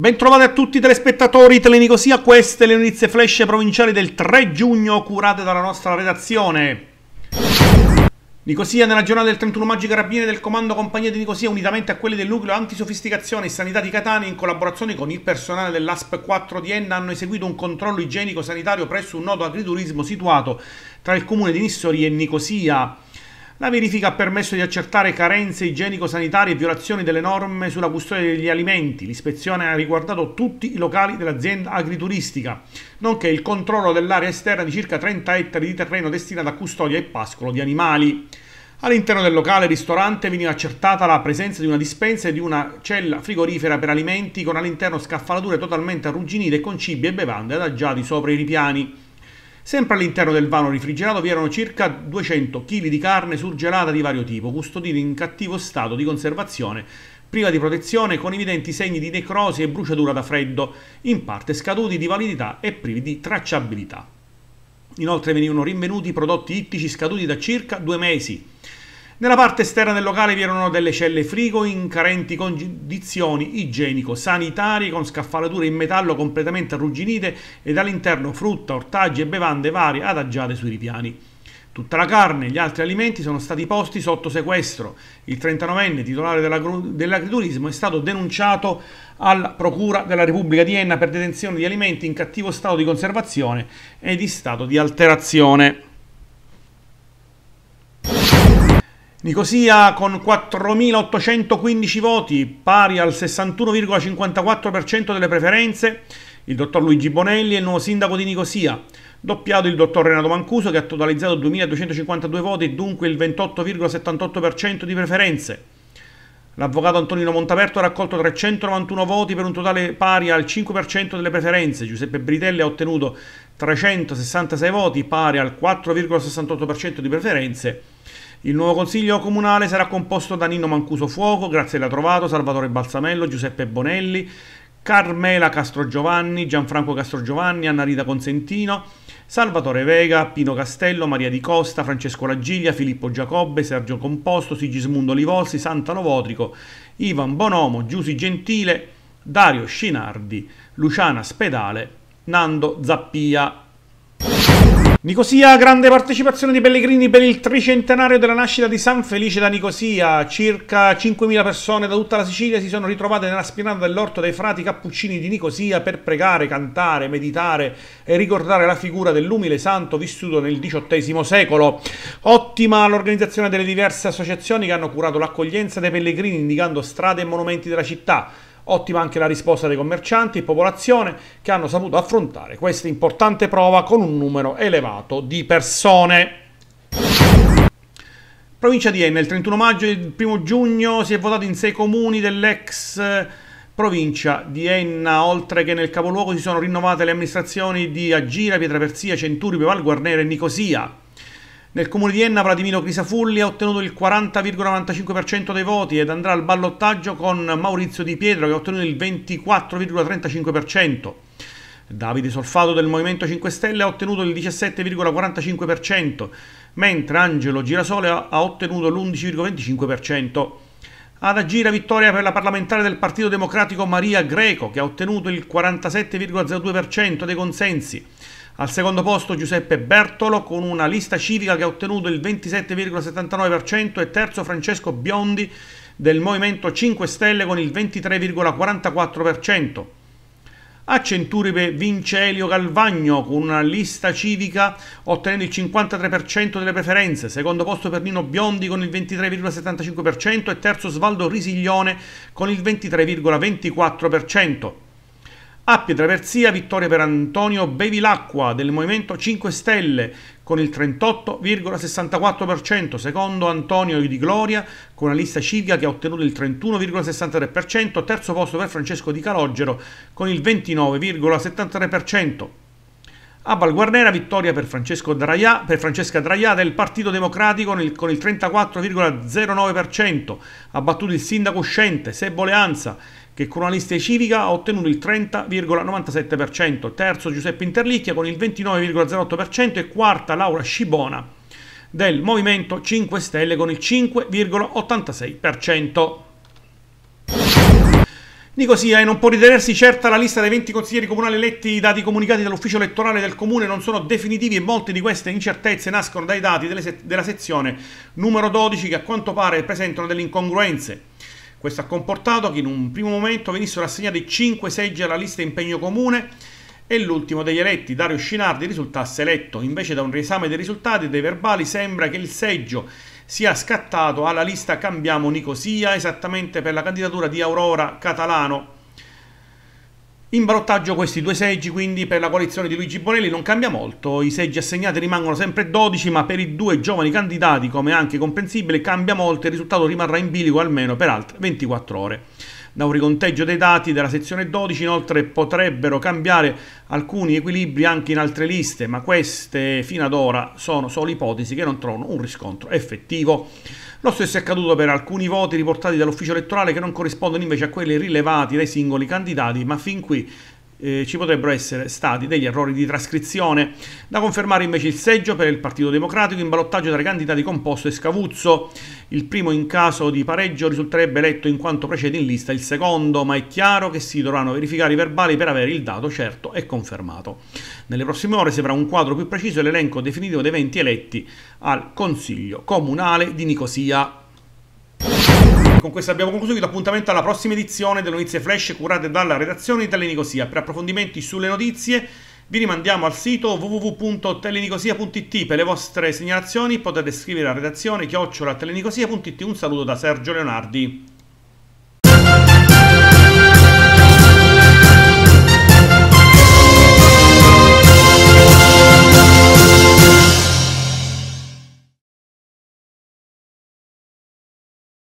Bentrovati a tutti i telespettatori Telenicosia, queste le notizie flash provinciali del 3 giugno curate dalla nostra redazione. Nicosia nella giornata del 31 maggio i carabinieri del comando compagnia di Nicosia unitamente a quelli del nucleo antisofisticazione e sanità di Catania in collaborazione con il personale dell'ASP 4 dn hanno eseguito un controllo igienico sanitario presso un noto agriturismo situato tra il comune di Nissori e Nicosia. La verifica ha permesso di accertare carenze igienico-sanitarie e violazioni delle norme sulla custodia degli alimenti. L'ispezione ha riguardato tutti i locali dell'azienda agrituristica, nonché il controllo dell'area esterna di circa 30 ettari di terreno destinata a custodia e pascolo di animali. All'interno del locale ristorante veniva accertata la presenza di una dispensa e di una cella frigorifera per alimenti con all'interno scaffalature totalmente arrugginite con cibi e bevande adagiati sopra i ripiani. Sempre all'interno del vano rifrigerato vi erano circa 200 kg di carne surgelata di vario tipo, custodita in cattivo stato di conservazione, priva di protezione, con evidenti segni di necrosi e bruciatura da freddo, in parte scaduti di validità e privi di tracciabilità. Inoltre venivano rinvenuti prodotti ittici scaduti da circa due mesi, nella parte esterna del locale vi erano delle celle frigo in carenti condizioni igienico-sanitarie con scaffalature in metallo completamente arrugginite e all'interno frutta, ortaggi e bevande varie adagiate sui ripiani. Tutta la carne e gli altri alimenti sono stati posti sotto sequestro. Il 39enne titolare dell'agriturismo è stato denunciato alla Procura della Repubblica di Enna per detenzione di alimenti in cattivo stato di conservazione e di stato di alterazione. Nicosia con 4.815 voti, pari al 61,54% delle preferenze, il dottor Luigi Bonelli è il nuovo sindaco di Nicosia, doppiato il dottor Renato Mancuso che ha totalizzato 2.252 voti, dunque il 28,78% di preferenze. L'avvocato Antonino Montaperto ha raccolto 391 voti per un totale pari al 5% delle preferenze. Giuseppe Britelli ha ottenuto 366 voti pari al 4,68% di preferenze. Il nuovo consiglio comunale sarà composto da Nino Mancuso Fuoco, Graziella Trovato, Salvatore Balsamello, Giuseppe Bonelli, Carmela Castrogiovanni, Gianfranco Castrogiovanni, Anna Rita Consentino, Salvatore Vega, Pino Castello, Maria Di Costa, Francesco Lagiglia, Filippo Giacobbe, Sergio Composto, Sigismundo Livolsi, Santa Lovotrico, Ivan Bonomo, Giusi Gentile, Dario Scinardi, Luciana Spedale, Nando Zappia. Nicosia, grande partecipazione di pellegrini per il tricentenario della nascita di San Felice da Nicosia. Circa 5.000 persone da tutta la Sicilia si sono ritrovate nella spinata dell'orto dei frati cappuccini di Nicosia per pregare, cantare, meditare e ricordare la figura dell'umile santo vissuto nel XVIII secolo. Ottima l'organizzazione delle diverse associazioni che hanno curato l'accoglienza dei pellegrini indicando strade e monumenti della città. Ottima anche la risposta dei commercianti e popolazione che hanno saputo affrontare questa importante prova con un numero elevato di persone. Provincia di Enna, il 31 maggio e il 1 giugno si è votato in sei comuni dell'ex eh, provincia di Enna, oltre che nel capoluogo si sono rinnovate le amministrazioni di Agira, Pietraversia, Centuripio, Val Guarnera e Nicosia. Nel comune di Enna Vladimiro Crisafulli ha ottenuto il 40,95% dei voti ed andrà al ballottaggio con Maurizio Di Pietro che ha ottenuto il 24,35%. Davide Solfato del Movimento 5 Stelle ha ottenuto il 17,45%, mentre Angelo Girasole ha ottenuto l'11,25%. Ad agire vittoria per la parlamentare del Partito Democratico Maria Greco che ha ottenuto il 47,02% dei consensi al secondo posto Giuseppe Bertolo con una lista civica che ha ottenuto il 27,79% e terzo Francesco Biondi del Movimento 5 Stelle con il 23,44%. A Centuripe vince Elio Calvagno con una lista civica ottenendo il 53% delle preferenze, secondo posto per Nino Biondi con il 23,75% e terzo Svaldo Risiglione con il 23,24%. A Pietraversia vittoria per Antonio Bevilacqua del Movimento 5 Stelle con il 38,64%, secondo Antonio Di Gloria con la lista civica che ha ottenuto il 31,63%, terzo posto per Francesco Di Calogero con il 29,73%. A Valguarnera vittoria per, Draia, per, Francesca Draia del Partito Democratico con il, il 34,09%, ha battuto il sindaco uscente Seboleanza che con una lista civica ha ottenuto il 30,97%, terzo Giuseppe Interlicchia con il 29,08% e quarta Laura Scibona del Movimento 5 Stelle con il 5,86%. Dico sì, eh, non può ritenersi certa la lista dei 20 consiglieri comunali eletti. I dati comunicati dall'ufficio elettorale del comune non sono definitivi e molte di queste incertezze nascono dai dati se della sezione numero 12 che a quanto pare presentano delle incongruenze. Questo ha comportato che in un primo momento venissero assegnati 5 seggi alla lista impegno comune e l'ultimo degli eletti, Dario Scinardi, risultasse eletto. Invece da un riesame dei risultati e dei verbali sembra che il seggio sia scattato alla lista Cambiamo Nicosia, esattamente per la candidatura di Aurora Catalano in ballottaggio questi due seggi, quindi per la coalizione di Luigi Bonelli non cambia molto, i seggi assegnati rimangono sempre 12, ma per i due giovani candidati, come anche comprensibile, cambia molto e il risultato rimarrà in bilico almeno per altre 24 ore da un riconteggio dei dati della sezione 12, inoltre potrebbero cambiare alcuni equilibri anche in altre liste, ma queste fino ad ora sono solo ipotesi che non trovano un riscontro effettivo. Lo stesso è accaduto per alcuni voti riportati dall'ufficio elettorale che non corrispondono invece a quelli rilevati dai singoli candidati, ma fin qui eh, ci potrebbero essere stati degli errori di trascrizione. Da confermare invece il seggio per il Partito Democratico in ballottaggio tra i candidati Composto e Scavuzzo. Il primo in caso di pareggio risulterebbe eletto in quanto precede in lista il secondo, ma è chiaro che si dovranno verificare i verbali per avere il dato certo e confermato. Nelle prossime ore si avrà un quadro più preciso e l'elenco definitivo dei 20 eletti al Consiglio Comunale di Nicosia. Con questo abbiamo concluso, vi do alla prossima edizione delle notizie flash curate dalla redazione di Telenicosia. Per approfondimenti sulle notizie vi rimandiamo al sito www.telenicosia.it per le vostre segnalazioni potete scrivere a redazione chiocciolatelenicosia.it. Un saluto da Sergio Leonardi.